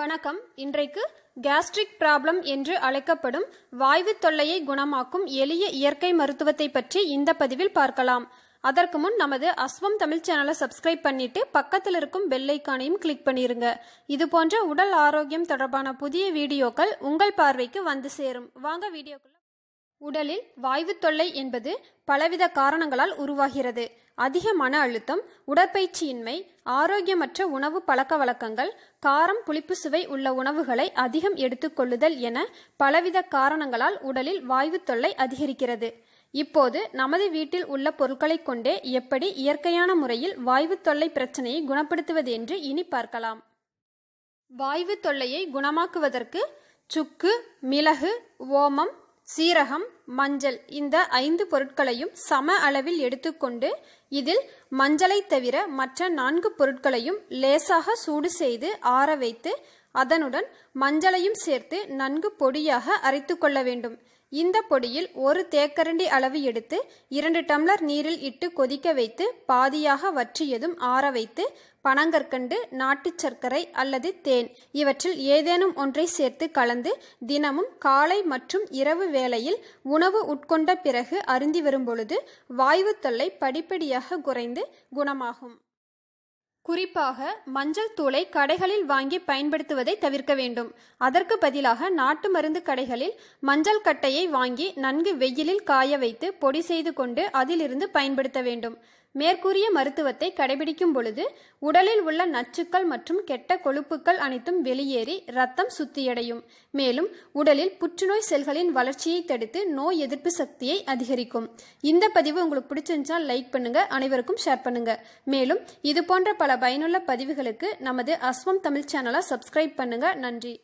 வணக்கம் இன்றைக்கு gastric problem என்று அழைக்கப்படும் வாய்வு தொல்லையை குணமாக்கும் எளிய இயற்கை மருத்துவத்தை பற்றி இந்த பதிவில் பார்க்கலாம் அதற்கு முன் நமது அஸ்வம் தமிழ் சேனலை சப்ஸ்கிரைப் பண்ணிட்டு பக்கத்தில் இருக்கும் பெல்லைக்கானையும் கிளிக் பண்ணிருங்க இது போன்ற உடல் ஆரோக்கியம் தொடர்பான புதிய வீடியோக்கள் உங்கள் பார்வைக்கு வந்து சேரும் வாங்க வீடியோக்குள்ள உடலில் வாய்வு தொல்லை என்பது பலவித காரணங்களால் உருவாகிறது அதிக மன அழுத்தம் உடற்பயிற்சியின்மை ஆரோக்கியமற்ற உணவு பழக்க வழக்கங்கள் காரம் புளிப்பு சுவை உள்ள உணவுகளை அதிகம் எடுத்துக்கொள்ளுதல் என பலவித காரணங்களால் உடலில் வாய்வு தொல்லை அதிகரிக்கிறது இப்போது நமது வீட்டில் உள்ள பொருட்களை கொண்டே எப்படி இயற்கையான முறையில் வாய்வு தொல்லை பிரச்சனையை குணப்படுத்துவது என்று இனி பார்க்கலாம் வாய்வு தொல்லையை குணமாக்குவதற்கு சுக்கு மிளகு ஓமம் சீரகம் மஞ்சள் இந்த ஐந்து பொருட்களையும் சம அளவில் எடுத்துக்கொண்டு இதில் மஞ்சளை தவிர மற்ற நான்கு பொருட்களையும் லேசாக சூடு செய்து ஆற வைத்து அதனுடன் மஞ்சளையும் சேர்த்து நன்கு பொடியாக அரைத்து கொள்ள வேண்டும் இந்த பொடியில் ஒரு தேக்கரண்டி அளவு எடுத்து இரண்டு டம்ளர் நீரில் இட்டு கொதிக்க வைத்து பாதியாக வற்றியதும் ஆற வைத்து பனங்கற்கண்டு நாட்டு சர்க்கரை அல்லது தேன் இவற்றில் ஏதேனும் ஒன்றை சேர்த்து கலந்து தினமும் காலை மற்றும் இரவு வேளையில் உணவு உட்கொண்ட பிறகு அருந்தி வரும்பொழுது வாய்வு தொல்லை படிப்படியாக குறைந்து குணமாகும் குறிப்பாக மஞ்சள் தூளை கடைகளில் வாங்கி பயன்படுத்துவதை தவிர்க்க வேண்டும் அதற்கு பதிலாக நாட்டு மருந்து கடைகளில் மஞ்சள் கட்டையை வாங்கி நன்கு வெயிலில் காய வைத்து பொடி செய்து கொண்டு அதிலிருந்து பயன்படுத்த வேண்டும் மேற்கூறிய மருத்துவத்தை கடைபிடிக்கும் பொழுது உடலில் உள்ள நச்சுக்கள் மற்றும் கெட்ட கொழுப்புக்கள் அனைத்தும் வெளியேறி ரத்தம் சுத்தியடையும் மேலும் உடலில் புற்றுநோய் செல்களின் வளர்ச்சியை தடுத்து நோய் எதிர்ப்பு சக்தியை அதிகரிக்கும் இந்த பதிவு உங்களுக்கு பிடிச்சிருந்தா லைக் பண்ணுங்க அனைவருக்கும் ஷேர் பண்ணுங்க மேலும் இது போன்ற பல பயனுள்ள பதிவுகளுக்கு நமது அஸ்வம் தமிழ் சேனலை சப்ஸ்கிரைப் பண்ணுங்க நன்றி